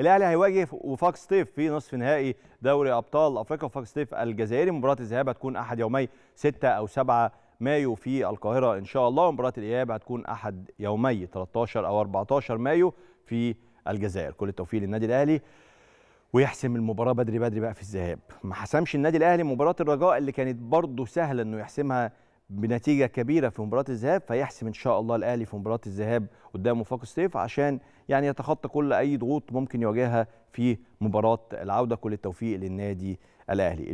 الاهلي هيواجه وفاك ستيف في نصف نهائي دوري ابطال افريقيا وفاك ستيف الجزائري مباراه الذهاب هتكون احد يومي 6 او 7 مايو في القاهره ان شاء الله ومباراه الاياب هتكون احد يومي 13 او 14 مايو في الجزائر كل التوفيق للنادي الاهلي ويحسم المباراه بدري بدري بقى في الذهاب ما حسمش النادي الاهلي مباراه الرجاء اللي كانت برضه سهله انه يحسمها بنتيجه كبيره في مباراه الذهاب فيحسم ان شاء الله الاهلي في مباراه الذهاب قدام وفاق السيف عشان يعني يتخطى كل اي ضغوط ممكن يواجهها في مباراه العوده كل التوفيق للنادي الاهلي